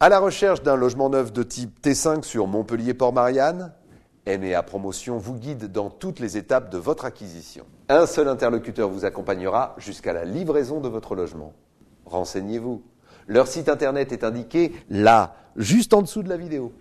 À la recherche d'un logement neuf de type T5 sur Montpellier-Port-Marianne, NEA Promotion vous guide dans toutes les étapes de votre acquisition. Un seul interlocuteur vous accompagnera jusqu'à la livraison de votre logement. Renseignez-vous. Leur site internet est indiqué là, juste en dessous de la vidéo.